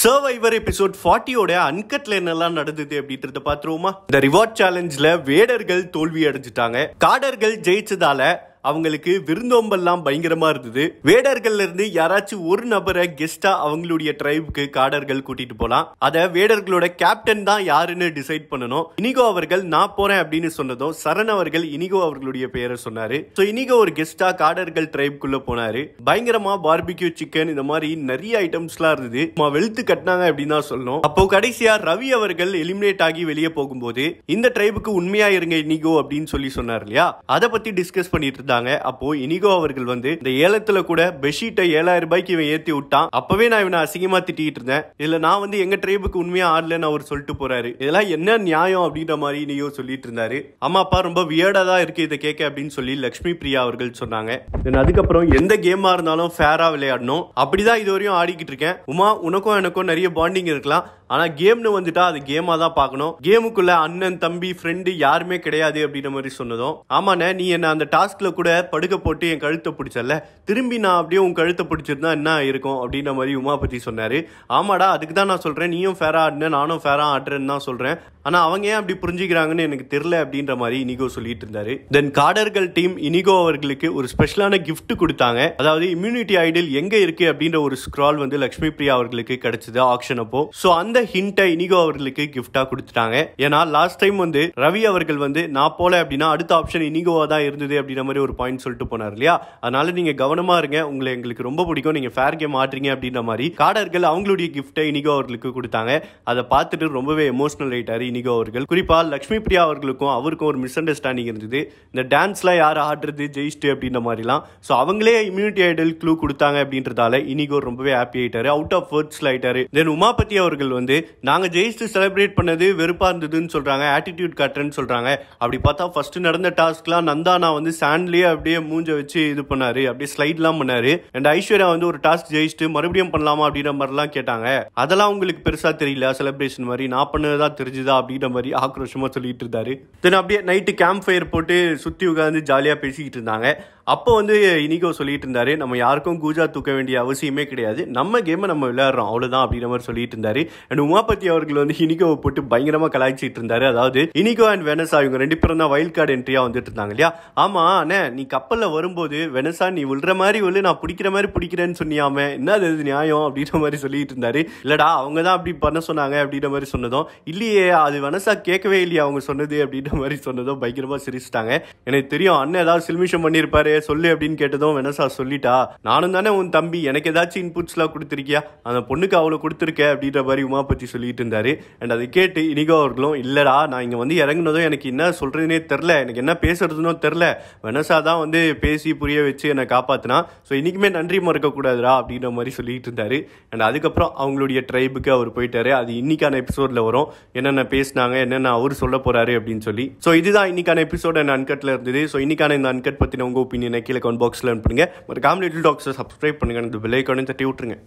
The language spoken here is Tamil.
சர்வைவர் எபிசோட் ஃபார்ட்டியோட அன்கட்ல என்னெல்லாம் நடந்தது அப்படின்றத பாத்துருவோமா இந்த ரிவார்ட் சேலஞ்சில் வேடர்கள் தோல்வி அடைஞ்சிட்டாங்க காடர்கள் ஜெயிச்சதால அவங்களுக்கு விருந்தோம்பெல்லாம் பயங்கரமா இருந்தது வேடர்கள்ல இருந்து யாராச்சும் ஒரு நபரை கெஸ்டா அவங்களுடைய டிரைவுக்கு காடர்கள் கூட்டிட்டு போலாம் அத வேடர்களோட கேப்டன் தான் யாருன்னு டிசைட் பண்ணணும் இனிகோ அவர்கள் நான் போறேன் அப்படின்னு சொன்னதும் சரண் அவர்கள் இனிகோ அவர்களுடைய பெயரை சொன்னாரு சோ இனிகோ ஒரு கெஸ்டா காடர்கள் டிரைவுக்குள்ள போனாரு பயங்கரமா பார்பிக்யூ சிக்கன் இந்த மாதிரி நிறைய ஐட்டம்ஸ் எல்லாம் இருந்தது வெளுத்து கட்டினாங்க அப்படின்னு தான் சொல்லணும் அப்போ கடைசியா ரவி அவர்கள் எலிமினேட் ஆகி வெளியே போகும்போது இந்த டிரைவுக்கு உண்மையா இருங்க இனிகோ அப்படின்னு சொல்லி சொன்னார் இல்லையா அதை பத்தி டிஸ்கஸ் பண்ணிட்டு தெரிவித்தாங்க அப்போ இனிகோ அவர்கள் வந்து இந்த ஏலத்துல கூட பெட்ஷீட்டை ஏழாயிரம் ரூபாய்க்கு இவன் ஏத்தி விட்டான் அப்பவே நான் இவனை அசிங்கமா திட்டிட்டு இருந்தேன் இல்ல நான் வந்து எங்க ட்ரைபுக்கு உண்மையா ஆடலன்னு அவர் சொல்லிட்டு போறாரு இதெல்லாம் என்ன நியாயம் அப்படின்ற மாதிரி இனியோ சொல்லிட்டு இருந்தாரு அப்பா ரொம்ப வியர்டா தான் இருக்கு இதை கேட்க அப்படின்னு சொல்லி லக்ஷ்மி பிரியா அவர்கள் சொன்னாங்க அதுக்கப்புறம் எந்த கேமா இருந்தாலும் ஃபேரா விளையாடணும் அப்படிதான் இது வரையும் ஆடிக்கிட்டு இருக்கேன் உமா உனக்கும் எனக்கும் நிறைய பாண்டிங் இருக்கலாம் ஆனால் கேம்னு வந்துட்டா அது கேமாக தான் பார்க்கணும் கேமுக்குள்ள அண்ணன் தம்பி ஃப்ரெண்டு யாருமே கிடையாது அப்படின்ற மாதிரி சொன்னதும் ஆமாண்ணே நீ என்ன அந்த டாஸ்கில் கூட படுக்க போட்டு என் கழுத்தை பிடிச்சல திரும்பி நான் அப்படியே உன் கழுத்தை பிடிச்சிருந்தா என்ன இருக்கும் அப்படின்ற மாதிரி உமா பற்றி சொன்னார் ஆமாடா அதுக்கு தான் நான் சொல்கிறேன் நீயும் ஃபேராக ஆடின நானும் ஃபேராக ஆடுறேன்னு தான் சொல்கிறேன் ஆனால் அவங்க ஏன் அப்படி புரிஞ்சுக்கிறாங்கன்னு எனக்கு தெரில அப்படின்ற மாதிரி இனிகோ சொல்லிட்டு இருந்தாரு தென் காடர்கள் டீம் இனிகோ அவர்களுக்கு ஒரு ஸ்பெஷலான கிஃப்ட் கொடுத்தாங்க அதாவது இம்யூனிட்டி ஐடில் எங்க இருக்கு அப்படின்ற ஒரு ஸ்க்ரால் வந்து லக்ஷ்மி பிரியா அவர்களுக்கு கிடைச்சது ஆக்ஷன் அப்போ ஸோ அந்த ஹிண்டை இனிகோ அவர்களுக்கு கிஃப்டா கொடுத்துட்டாங்க ஏன்னா லாஸ்ட் டைம் வந்து ரவி அவர்கள் வந்து நான் போல அப்படின்னா அடுத்த ஆப்ஷன் இனிகோவா தான் இருந்தது அப்படின்ற மாதிரி ஒரு பாயிண்ட் சொல்லிட்டு போனார் இல்லையா அதனால நீங்க கவனமா இருங்க உங்களை எங்களுக்கு ரொம்ப பிடிக்கும் நீங்க ஃபேர் கேம் ஆடுறீங்க அப்படின்ற மாதிரி காடர்கள் அவங்களுடைய கிஃப்டை இனிகோ அவர்களுக்கு கொடுத்தாங்க அதை பார்த்துட்டு ரொம்பவே எமோஷனல் ஆயிட்டாரு இனிகோ அவர்கள் குறிப்பாக லக்ஷ்மி பிரியா அவர்களுக்கும் அவருக்கும் ஒரு மிஸ் அண்டர்ஸ்டாண்டிங் இருந்தது இந்த டான்ஸ்லாம் யார் ஆடுறது ஜெயிஸ்ட் அப்படின்ற மாதிரிலாம் ஸோ அவங்களே இம்யூனிட்டி ஐடல் க்ளூ கொடுத்தாங்க அப்படின்றதால இனிகோ ரொம்பவே ஹாப்பி ஆயிட்டாரு அவுட் ஆஃப் வேர்ட்ஸில் ஆயிட்டாரு தென் உமாபதி அவர்கள் வந்து நாங்கள் ஜெயிஸ்ட் செலிப்ரேட் பண்ணது வெறுப்பாக இருந்ததுன்னு சொல்கிறாங்க ஆட்டிடியூட் காட்டுறேன்னு சொல்கிறாங்க அப்படி பார்த்தா ஃபர்ஸ்ட் நடந்த டாஸ்க்லாம் நான் வந்து சாண்ட்லேயே அப்படியே மூஞ்ச வச்சு இது பண்ணாரு அப்படியே ஸ்லைட்லாம் பண்ணாரு அண்ட் ஐஸ்வர்யா வந்து ஒரு டாஸ்க் ஜெயிச்சுட்டு மறுபடியும் பண்ணலாமா அப்படின்ற மாதிரிலாம் கேட்டாங்க அதெல்லாம் உங்களுக்கு பெருசாக தெரியல செலிப்ரேஷன் மாதிரி நான் பண்ணதான் தெரிஞ்சுதா அப்படின்ற மாதிரி ஆக்ரோஷமாக சொல்லிட்டு இருந்தாரு தென் அப்படியே நைட்டு கேம்ப் ஃபயர் போட்டு சுற்றி உட்காந்து ஜாலியாக பேசிக்கிட்டு இருந்தாங்க அப்போ வந்து இனிகோ சொல்லிட்டு இருந்தாரு நம்ம யாருக்கும் கூஜா தூக்க வேண்டிய அவசியமே கிடையாது நம்ம கேமை நம்ம விளையாடுறோம் அவ்வளோதான் அப்படிங்கிற மாதிரி சொல்லிட்டு இருந்தாரு அண்ட் உமாபதி அவர்கள் வந்து இனிகோவை போட்டு பயங்கரமாக கலாய்ச்சிட்டு இருந்தாரு அதாவது இனிகோ அண்ட் வெனசா இவங்க ரெண்டு பேரும் தான் வைல்ட் கார்டு என்ட்ரியாக வந்துட்டு இருந்தாங்க இல்லையா ஆமா அண்ணே நீ கப்பலில் வரும்போது வெனசா நீ விழுற மாதிரி விழு நான் பிடிக்கிற மாதிரி பிடிக்கிறேன்னு சொன்னியாம என்ன அது நியாயம் அப்படின்ற மாதிரி சொல்லிட்டு இருந்தாரு இல்லடா அவங்க தான் அப்படி பண்ண சொன்னாங்க அப்படின்ற மாதிரி சொன்னதும் இல்லையே அது வெனசா கேட்கவே இல்லையா அவங்க சொன்னது அப்படின்ற மாதிரி சொன்னதும் பயங்கரமாக சிரிச்சிட்டாங்க எனக்கு தெரியும் அண்ணன் ஏதாவது சில்மிஷம் பண்ணியிருப்பாரு சொல்லு அப்படின்னு கேட்டதும் வெனசா சொல்லிட்டா நானும் தானே உன் தம்பி எனக்கு ஏதாச்சும் இன்புட்ஸ்லாம் கொடுத்துருக்கியா அந்த பொண்ணுக்கு அவ்வளோ கொடுத்துருக்க அப்படின்ற மாதிரி உமா பற்றி சொல்லிட்டு இருந்தாரு அண்ட் அதை கேட்டு இனிகோ அவர்களும் இல்லைடா நான் இங்கே வந்து இறங்குனதும் எனக்கு என்ன சொல்கிறதுனே தெரில எனக்கு என்ன பேசுறதுனோ தெரில வெனசா தான் வந்து பேசி புரிய வச்சு என்னை காப்பாற்றினா ஸோ இன்றைக்குமே நன்றி மறக்கக்கூடாதுடா அப்படின்ற மாதிரி சொல்லிட்டு இருந்தாரு அண்ட் அதுக்கப்புறம் அவங்களுடைய ட்ரைபுக்கு அவர் போயிட்டாரு அது இன்னைக்கான எபிசோடில் வரும் என்னென்ன பேசினாங்க என்னென்ன அவர் சொல்ல போகிறாரு அப்படின்னு சொல்லி ஸோ இதுதான் இன்னைக்கான எபிசோட் என்ன அன்கட்டில் இருந்தது ஸோ இன்னைக்கான இந்த அன்கட் பற்றின உங்கள் ஒப்பீனியன் கீழே கமெண்ட் பாக்ஸில் அனுப்புங்க ஒரு காமெடி டாக்ஸை சப்ஸ்கிரைப் பண்ணுங்கள் இந்த பெல்லைக்கானே தட்டி விட்டுருங்க